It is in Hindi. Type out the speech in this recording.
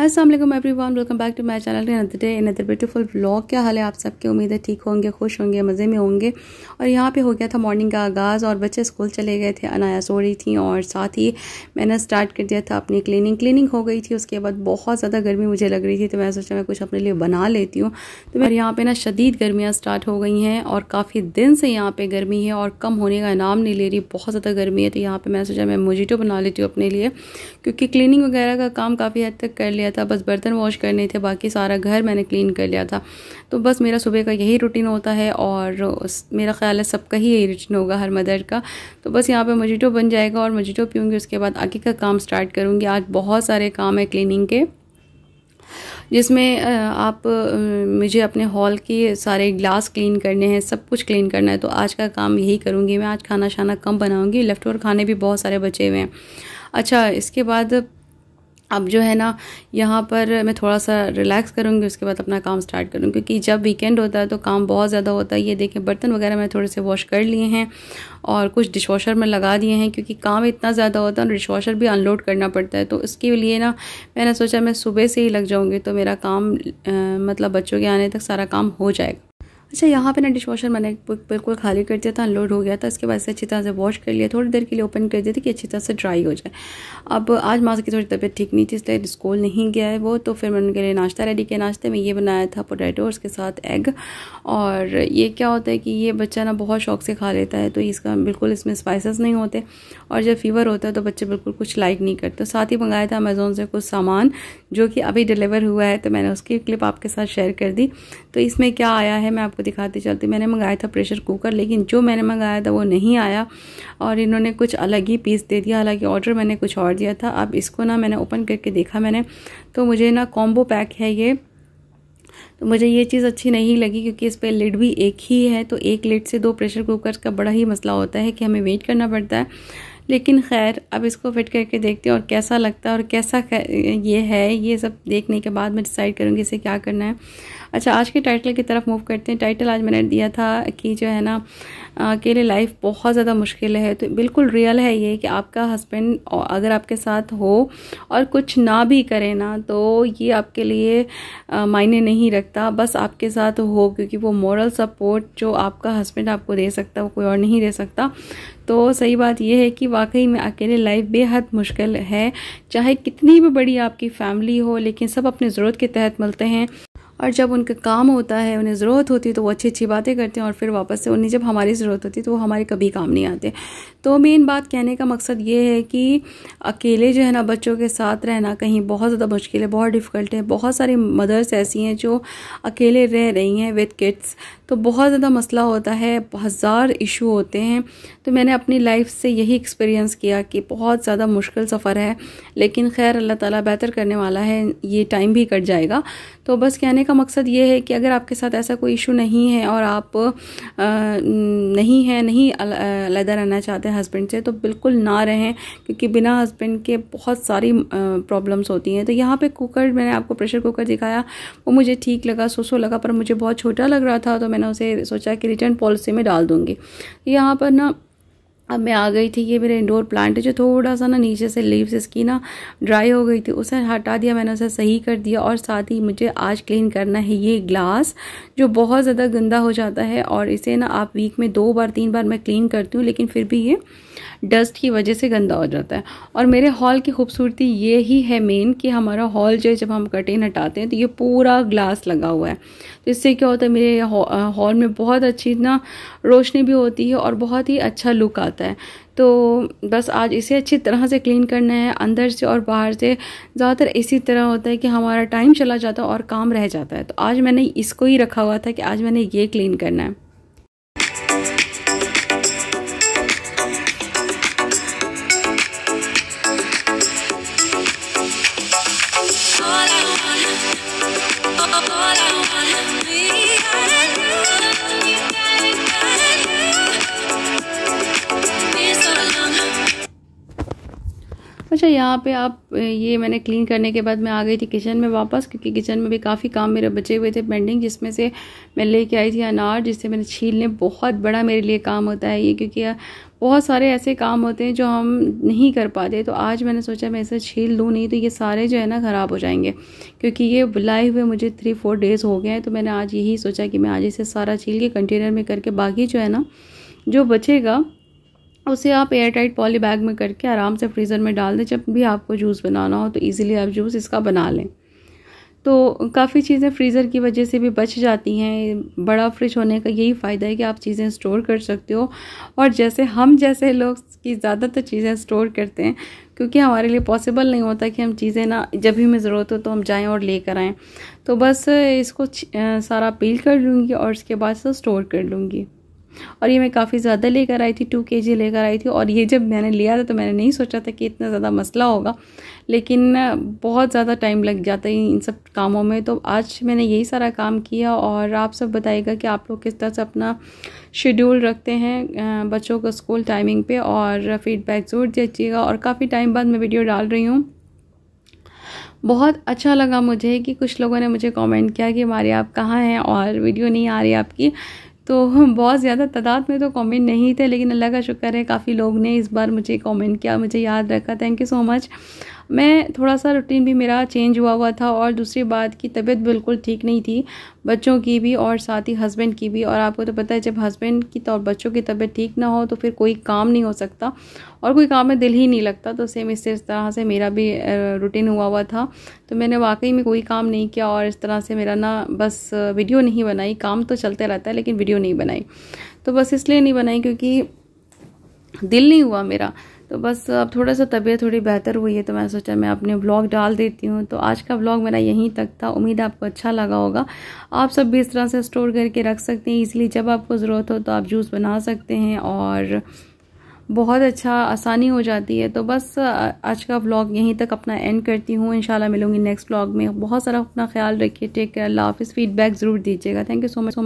Aslam everyone welcome back to my channel नदर नदर ब्यूटीफुल ब्लॉग क्या हाल है आप सबके उम्मीद है ठीक होंगे खुश होंगे मज़े में होंगे और यहाँ पे हो गया था मॉर्निंग का आगाज़ और बच्चे स्कूल चले गए थे अनाया सो रही थी और साथ ही मैंने स्टार्ट कर दिया था अपनी क्लिनिंग क्लिनिंग हो गई थी उसके बाद बहुत ज़्यादा गर्मी मुझे लग रही थी तो मैं सोचा मैं कुछ अपने लिए बना लेती हूँ तो मेरे यहाँ पर ना शदीद गर्मियाँ स्टार्ट हो गई हैं और काफ़ी दिन से यहाँ पर गर्मी है और कम होने का इनाम नहीं ले रही बहुत ज़्यादा गर्मी है तो यहाँ पर मैंने सोचा मैं मोजिटो बना लेती हूँ अपने लिए क्योंकि क्लिनिंग वगैरह का काम काफ़ी हद तक कर लिया लिया था बस बर्तन वॉश करने थे बाकी सारा घर मैंने क्लीन कर लिया था तो बस मेरा सुबह का यही रूटीन होता है और मेरा ख्याल है सबका ही यही रूटीन होगा हर मदर का तो बस यहाँ पर मजिटो बन जाएगा और मजिटो पीऊँगी उसके बाद आगे का काम स्टार्ट करूँगी आज बहुत सारे काम है क्लिनिंग के जिसमें आप मुझे अपने हॉल के सारे ग्लास क्लीन करने हैं सब कुछ क्लीन करना है तो आज का काम यही करूँगी मैं आज खाना शाना कम बनाऊँगी लेफ्ट ओवर खाने भी बहुत सारे बचे हुए हैं अच्छा इसके बाद अब जो है ना यहाँ पर मैं थोड़ा सा रिलैक्स करूँगी उसके बाद अपना काम स्टार्ट करूँगी क्योंकि जब वीकेंड होता है तो काम बहुत ज़्यादा होता है ये देखें बर्तन वगैरह मैं थोड़े से वॉश कर लिए हैं और कुछ डिश वॉशर में लगा दिए हैं क्योंकि काम इतना ज़्यादा होता है और डिश वॉशर भी अनलोड करना पड़ता है तो इसके लिए ना मैंने सोचा मैं सुबह से ही लग जाऊँगी तो मेरा काम आ, मतलब बच्चों के आने तक सारा काम हो जाएगा अच्छा यहाँ पे ना डिश वॉशर मैंने बिल्कुल खाली कर दिया था अनलोड हो गया था इसके बाद से अच्छी तरह से वॉश कर लिया थोड़ी देर के लिए ओपन कर दिया था कि अच्छी तरह से ड्राई हो जाए अब आज माँ की थोड़ी तबीयत ठीक नहीं थी इसलिए स्कूल नहीं गया है वो तो फिर मैंने उनके लिए नाश्ता रेडी किया नाश्ते में ये बनाया था पोटैटो उसके साथ एग और ये क्या होता है कि ये बच्चा ना बहुत शौक से खा लेता है तो इसका बिल्कुल इसमें स्पाइसेस नहीं होते और जब फीवर होता है तो बच्चे बिल्कुल कुछ लाइक नहीं करते तो साथ ही मंगाया था अमेज़ोन से कुछ सामान जो कि अभी डिलीवर हुआ है तो मैंने उसकी क्लिप आपके साथ शेयर कर दी तो इसमें क्या आया है मैं आपको दिखाते चलते मैंने मंगाया था प्रेशर कुकर लेकिन जो मैंने मंगाया था वो नहीं आया और इन्होंने कुछ अलग ही पीस दे दिया हालांकि ऑर्डर मैंने कुछ और दिया था अब इसको ना मैंने ओपन करके देखा मैंने तो मुझे ना कॉम्बो पैक है ये तो मुझे ये चीज़ अच्छी नहीं लगी क्योंकि इस पर लिड भी एक ही है तो एक लिड से दो प्रेशर कुकर का बड़ा ही मसला होता है कि हमें वेट करना पड़ता है लेकिन खैर अब इसको फिट करके देखते हैं और कैसा लगता है और कैसा ये है ये सब देखने के बाद मैं डिसाइड करूँगी इसे क्या करना है अच्छा आज के टाइटल की तरफ मूव करते हैं टाइटल आज मैंने दिया था कि जो है ना अकेले लाइफ बहुत ज़्यादा मुश्किल है तो बिल्कुल रियल है ये कि आपका हस्बैंड अगर आपके साथ हो और कुछ ना भी करे ना तो ये आपके लिए मायने नहीं रखता बस आपके साथ हो क्योंकि वो मॉरल सपोर्ट जो आपका हस्बैंड आपको दे सकता वो कोई और नहीं दे सकता तो सही बात यह है कि वाकई में अकेले लाइफ बेहद मुश्किल है चाहे कितनी भी बड़ी आपकी फैमिली हो लेकिन सब अपने ज़रूरत के तहत मिलते हैं और जब उनका काम होता है उन्हें ज़रूरत होती है तो वो अच्छी अच्छी बातें करते हैं और फिर वापस से उन्हें जब हमारी ज़रूरत होती है तो वो हमारे कभी काम नहीं आते तो मेन बात कहने का मकसद ये है कि अकेले जो है ना बच्चों के साथ रहना कहीं बहुत ज़्यादा मुश्किल है बहुत डिफ़िकल्ट है बहुत सारी मदर्स ऐसी हैं जो अकेले रह रही हैं विद किड्स तो बहुत ज़्यादा मसला होता है हज़ार इशू होते हैं तो मैंने अपनी लाइफ से यही एक्सपीरियंस किया कि बहुत ज़्यादा मुश्किल सफ़र है लेकिन खैर अल्लाह ताला बेहतर करने वाला है ये टाइम भी कट जाएगा तो बस कहने कहने का मकसद ये है कि अगर आपके साथ ऐसा कोई इशू नहीं है और आप आ, नहीं है नहीं अलहदा रहना चाहते हैं हस्बैंड से तो बिल्कुल ना रहें क्योंकि बिना हस्बैंड के बहुत सारी प्रॉब्लम्स होती हैं तो यहाँ पे कुकर मैंने आपको प्रेशर कुकर दिखाया वो मुझे ठीक लगा सोसो लगा पर मुझे बहुत छोटा लग रहा था तो मैंने उसे सोचा कि रिटर्न पॉलिसी में डाल दूँगी यहाँ पर ना अब मैं आ गई थी ये मेरा इंडोर प्लांट है जो थोड़ा सा ना नीचे से लीव्स इसकी ना ड्राई हो गई थी उसे हटा दिया मैंने उसे सही कर दिया और साथ ही मुझे आज क्लीन करना है ये ग्लास जो बहुत ज़्यादा गंदा हो जाता है और इसे ना आप वीक में दो बार तीन बार मैं क्लीन करती हूँ लेकिन फिर भी ये डस्ट की वजह से गंदा हो जाता है और मेरे हॉल की खूबसूरती ये ही है मेन कि हमारा हॉल जो है जब हम कटिन हटाते हैं तो ये पूरा ग्लास लगा हुआ है तो इससे क्या होता है मेरे हॉल में बहुत अच्छी ना रोशनी भी होती है और बहुत ही अच्छा लुक आता है तो बस आज इसे अच्छी तरह से क्लीन करना है अंदर से और बाहर से ज़्यादातर इसी तरह होता है कि हमारा टाइम चला जाता है और काम रह जाता है तो आज मैंने इसको ही रखा हुआ था कि आज मैंने ये क्लीन करना है अच्छा यहाँ पे आप ये मैंने क्लीन करने के बाद मैं आ गई थी किचन में वापस क्योंकि किचन में भी काफ़ी काम मेरे बचे हुए थे पेंडिंग जिसमें से मैं लेके आई थी अनार जिससे मैंने छीलने बहुत बड़ा मेरे लिए काम होता है ये क्योंकि बहुत सारे ऐसे काम होते हैं जो हम नहीं कर पाते तो आज मैंने सोचा मैं इसे छील लूँ नहीं तो ये सारे जो है ना ख़राब हो जाएंगे क्योंकि ये बुलाए हुए मुझे थ्री फोर डेज़ हो गए हैं तो मैंने आज यही सोचा कि मैं आज इसे सारा छील के कंटेनर में करके बाकी जो है ना जो बचेगा उसे आप एयर टाइट पॉली बैग में करके आराम से फ्रीज़र में डाल दें जब भी आपको जूस बनाना हो तो ईज़िली आप जूस इसका बना लें तो काफ़ी चीज़ें फ्रीज़र की वजह से भी बच जाती हैं बड़ा फ्रिज होने का यही फ़ायदा है कि आप चीज़ें स्टोर कर सकते हो और जैसे हम जैसे लोग की ज़्यादातर चीज़ें स्टोर करते हैं क्योंकि हमारे लिए पॉसिबल नहीं होता कि हम चीज़ें ना जब भी हमें ज़रूरत हो तो हम जाएं और ले कर आएँ तो बस इसको सारा पील कर लूँगी और उसके बाद स्टोर कर लूँगी और ये मैं काफ़ी ज़्यादा लेकर आई थी टू के लेकर आई थी और ये जब मैंने लिया था तो मैंने नहीं सोचा था कि इतना ज़्यादा मसला होगा लेकिन बहुत ज़्यादा टाइम लग जाता है इन सब कामों में तो आज मैंने यही सारा काम किया और आप सब बताइएगा कि आप लोग किस तरह से अपना शेड्यूल रखते हैं बच्चों का स्कूल टाइमिंग पे और फीडबैक ज़रूर दीजिएगा और काफ़ी टाइम बाद मैं वीडियो डाल रही हूँ बहुत अच्छा लगा मुझे कि कुछ लोगों ने मुझे कमेंट किया कि हमारे आप कहाँ हैं और वीडियो नहीं आ रही आपकी तो बहुत ज़्यादा तादाद में तो कमेंट नहीं थे लेकिन अल्लाह का शुक्र है काफ़ी लोग ने इस बार मुझे कमेंट किया मुझे याद रखा थैंक यू सो मच मैं थोड़ा सा रूटीन भी मेरा चेंज हुआ हुआ था और दूसरी बात की तबीयत बिल्कुल ठीक नहीं थी बच्चों की भी और साथ ही हस्बैंड की भी और आपको तो पता है जब हस्बैंड की तो बच्चों की तबीयत ठीक ना हो तो फिर कोई काम नहीं हो सकता और कोई काम में दिल ही नहीं लगता तो सेम इस तरह से मेरा भी रूटीन हुआ हुआ था तो मैंने वाकई में कोई काम नहीं किया और इस तरह से मेरा ना बस वीडियो नहीं बनाई काम तो चलते रहता है लेकिन वीडियो नहीं बनाई तो बस इसलिए नहीं बनाई क्योंकि दिल नहीं हुआ मेरा तो बस अब थोड़ा सा तबीयत थोड़ी बेहतर हुई है तो मैं सोचा मैं अपने ब्लॉग डाल देती हूँ तो आज का ब्लॉग मेरा यहीं तक था उम्मीद आपको अच्छा लगा होगा आप सब भी इस तरह से स्टोर करके रख सकते हैं इसलिए जब आपको ज़रूरत हो तो आप जूस बना सकते हैं और बहुत अच्छा आसानी हो जाती है तो बस आज का व्लॉग यहीं तक अपना एंड करती हूँ इंशाल्लाह मिलूंगी नेक्स्ट व्लॉग में बहुत सारा अपना ख्याल रखिए टेक केयर अल्लाह फीडबैक ज़रूर दीजिएगा थैंक यू सो मच